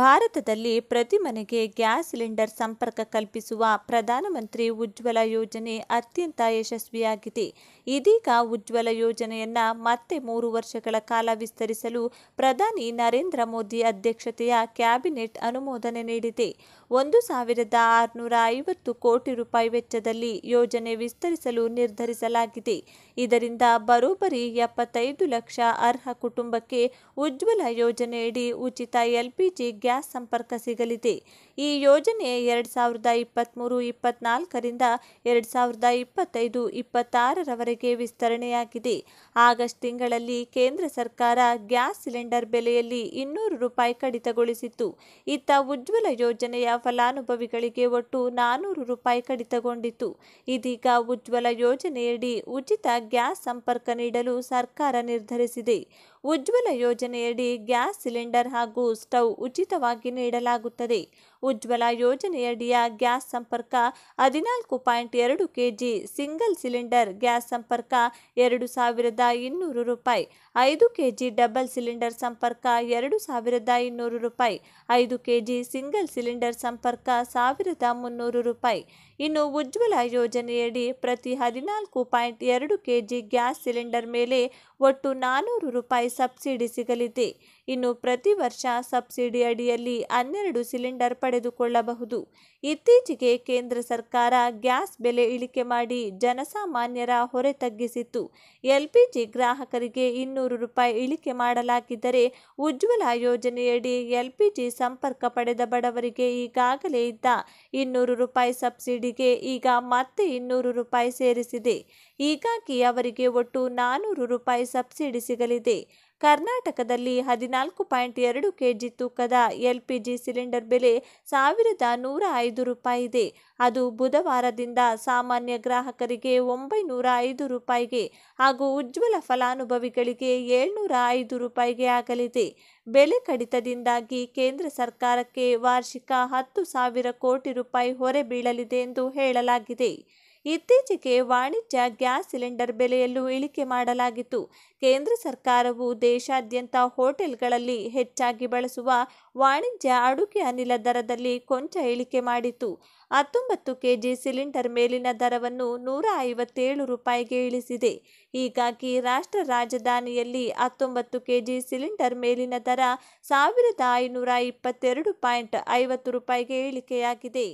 ಭಾರತದಲ್ಲಿ ಪ್ರತಿ ಮನೆಗೆ ಗ್ಯಾಸ್ ಸಿಲಿಂಡರ್ ಸಂಪರ್ಕ ಕಲ್ಪಿಸುವ ಪ್ರಧಾನಮಂತ್ರಿ ಉಜ್ವಲ ಯೋಜನೆ ಅತ್ಯಂತ ಯಶಸ್ವಿಯಾಗಿದೆ ಇದೀಗ ಉಜ್ವಲ ಯೋಜನೆಯನ್ನು ಮತ್ತೆ ಮೂರು ವರ್ಷಗಳ ಕಾಲ ವಿಸ್ತರಿಸಲು ಪ್ರಧಾನಿ ನರೇಂದ್ರ ಮೋದಿ ಅಧ್ಯಕ್ಷತೆಯ ಕ್ಯಾಬಿನೆಟ್ ಅನುಮೋದನೆ ನೀಡಿದೆ ಒಂದು ಸಾವಿರದ ಆರುನೂರ ಐವತ್ತು ಕೋಟಿ ರೂಪಾಯಿ ವೆಚ್ಚದಲ್ಲಿ ಯೋಜನೆ ವಿಸ್ತರಿಸಲು ನಿರ್ಧರಿಸಲಾಗಿದೆ ಇದರಿಂದ ಬರೋಬ್ಬರಿ ಎಪ್ಪತ್ತೈದು ಲಕ್ಷ ಅರ್ಹ ಕುಟುಂಬಕ್ಕೆ ಉಜ್ವಲ ಯೋಜನೆಯಡಿ ಉಚಿತ ಎಲ್ಪಿಜಿ ಗ್ಯಾಸ್ ಸಂಪರ್ಕ ಸಿಗಲಿದೆ ಈ ಯೋಜನೆ ಎರಡು ಸಾವಿರದ ಇಪ್ಪತ್ತ್ಮೂರು ಇಪ್ಪತ್ನಾಲ್ಕರಿಂದ ಎರಡು ಸಾವಿರದ ಇಪ್ಪತ್ತೈದು ಇಪ್ಪತ್ತಾರರವರೆಗೆ ವಿಸ್ತರಣೆಯಾಗಿದೆ ಆಗಸ್ಟ್ ತಿಂಗಳಲ್ಲಿ ಕೇಂದ್ರ ಸರ್ಕಾರ ಗ್ಯಾಸ್ ಸಿಲಿಂಡರ್ ಬೆಲೆಯಲ್ಲಿ ಇನ್ನೂರು ರೂಪಾಯಿ ಕಡಿತಗೊಳಿಸಿತ್ತು ಇತ್ತ ಉಜ್ವಲ ಯೋಜನೆಯ ಫಲಾನುಭವಿಗಳಿಗೆ ಒಟ್ಟು ನಾನೂರು ರೂಪಾಯಿ ಕಡಿತಗೊಂಡಿತ್ತು ಇದೀಗ ಉಜ್ವಲ ಯೋಜನೆಯಡಿ ಉಚಿತ ಗ್ಯಾಸ್ ಸಂಪರ್ಕ ನೀಡಲು ಸರ್ಕಾರ ನಿರ್ಧರಿಸಿದೆ ಉಜ್ವಲ ಯೋಜನೆಯಡಿ ಗ್ಯಾಸ್ ಸಿಲಿಂಡರ್ ಹಾಗೂ ಸ್ಟವ್ ಉಚಿತವಾಗಿ ನೀಡಲಾಗುತ್ತದೆ ಉಜ್ವಲ ಯೋಜನೆಯಡಿಯ ಗ್ಯಾಸ್ ಸಂಪರ್ಕ ಹದಿನಾಲ್ಕು ಪಾಯಿಂಟ್ ಎರಡು ಕೆಜಿ ಸಿಂಗಲ್ ಸಿಲಿಂಡರ್ ಗ್ಯಾಸ್ ಸಂಪರ್ಕ ಎರಡು ಸಾವಿರದ ಇನ್ನೂರು ರೂಪಾಯಿ ಐದು ಕೆಜಿ ಡಬಲ್ ಸಿಲಿಂಡರ್ ಸಂಪರ್ಕ ಎರಡು ಸಾವಿರದ ಇನ್ನೂರು ರೂಪಾಯಿ ಐದು ಕೆಜಿ ಸಿಂಗಲ್ ಸಿಲಿಂಡರ್ ಸಂಪರ್ಕ ಸಾವಿರದ ಮುನ್ನೂರು ರೂಪಾಯಿ ಇನ್ನು ಉಜ್ವಲ ಯೋಜನೆಯಡಿ ಪ್ರತಿ ಹದಿನಾಲ್ಕು ಪಾಯಿಂಟ್ ಎರಡು ಕೆಜಿ ಗ್ಯಾಸ್ ಸಿಲಿಂಡರ್ ಮೇಲೆ ಒಟ್ಟು ನಾನ್ನೂರು ರೂಪಾಯಿ ಸಬ್ಸಿಡಿ ಸಿಗಲಿದೆ ಇನ್ನು ಪ್ರತಿ ವರ್ಷ ಸಬ್ಸಿಡಿ ಅಡಿಯಲ್ಲಿ ಹನ್ನೆರಡು ಸಿಲಿಂಡರ್ ಪಡೆದುಕೊಳ್ಳಬಹುದು ಇತ್ತೀಚೆಗೆ ಕೇಂದ್ರ ಸರ್ಕಾರ ಗ್ಯಾಸ್ ಬೆಲೆ ಇಳಿಕೆ ಮಾಡಿ ಜನಸಾಮಾನ್ಯರ ಹೊರೆ ತಗ್ಗಿಸಿತ್ತು ಎಲ್ಪಿಜಿ ಗ್ರಾಹಕರಿಗೆ ಇನ್ನೂರು ರೂಪಾಯಿ ಇಳಿಕೆ ಮಾಡಲಾಗಿದ್ದರೆ ಉಜ್ವಲ ಯೋಜನೆಯಡಿ ಎಲ್ಪಿಜಿ ಸಂಪರ್ಕ ಪಡೆದ ಬಡವರಿಗೆ ಈಗಾಗಲೇ ಇದ್ದ ಇನ್ನೂರು ರೂಪಾಯಿ ಸಬ್ಸಿಡಿಗೆ ಈಗ ಮತ್ತೆ ಇನ್ನೂರು ರೂಪಾಯಿ ಸೇರಿಸಿದೆ ಹೀಗಾಗಿ ಅವರಿಗೆ ಒಟ್ಟು ನಾನ್ನೂರು ರೂಪಾಯಿ ಸಬ್ಸಿಡಿ ಸಿಗಲಿದೆ ಕರ್ನಾಟಕದಲ್ಲಿ ಹದಿನಾಲ್ಕು ಪಾಯಿಂಟ್ ಎರಡು ಕೆಜಿ ತೂಕದ ಎಲ್ಪಿಜಿ ಸಿಲಿಂಡರ್ ಬೆಲೆ ಸಾವಿರದ ನೂರ ಐದು ರೂಪಾಯಿ ಇದೆ ಅದು ಬುಧವಾರದಿಂದ ಸಾಮಾನ್ಯ ಗ್ರಾಹಕರಿಗೆ ಒಂಬೈನೂರ ಐದು ರೂಪಾಯಿಗೆ ಹಾಗೂ ಉಜ್ವಲ ಫಲಾನುಭವಿಗಳಿಗೆ ಏಳ್ನೂರ ಐದು ರೂಪಾಯಿಗೆ ಆಗಲಿದೆ ಬೆಲೆ ಕಡಿತದಿಂದಾಗಿ ಕೇಂದ್ರ ಸರ್ಕಾರಕ್ಕೆ ವಾರ್ಷಿಕ ಹತ್ತು ಸಾವಿರ ಕೋಟಿ ರೂಪಾಯಿ ಹೊರೆ ಬೀಳಲಿದೆ ಎಂದು ಹೇಳಲಾಗಿದೆ ಇತ್ತೀಚೆಗೆ ವಾಣಿಜ್ಯ ಗ್ಯಾಸ್ ಸಿಲಿಂಡರ್ ಬೆಲೆಯಲ್ಲೂ ಇಳಿಕೆ ಮಾಡಲಾಗಿತ್ತು ಕೇಂದ್ರ ಸರ್ಕಾರವು ದೇಶಾದ್ಯಂತ ಹೋಟೆಲ್ಗಳಲ್ಲಿ ಹೆಚ್ಚಾಗಿ ಬಳಸುವ ವಾಣಿಜ್ಯ ಅಡುಗೆ ಅನಿಲ ದರದಲ್ಲಿ ಕೊಂಚ ಇಳಿಕೆ ಮಾಡಿತು ಹತ್ತೊಂಬತ್ತು ಕೆಜಿ ಸಿಲಿಂಡರ್ ಮೇಲಿನ ದರವನ್ನು ನೂರ ಐವತ್ತೇಳು ರೂಪಾಯಿಗೆ ಇಳಿಸಿದೆ ಹೀಗಾಗಿ ರಾಷ್ಟ್ರ ರಾಜಧಾನಿಯಲ್ಲಿ ಹತ್ತೊಂಬತ್ತು ಕೆಜಿ ಸಿಲಿಂಡರ್ ಮೇಲಿನ ದರ ಸಾವಿರದ ಐನೂರ ಇಪ್ಪತ್ತೆರಡು ಪಾಯಿಂಟ್ ಐವತ್ತು ರೂಪಾಯಿಗೆ ಇಳಿಕೆಯಾಗಿದೆ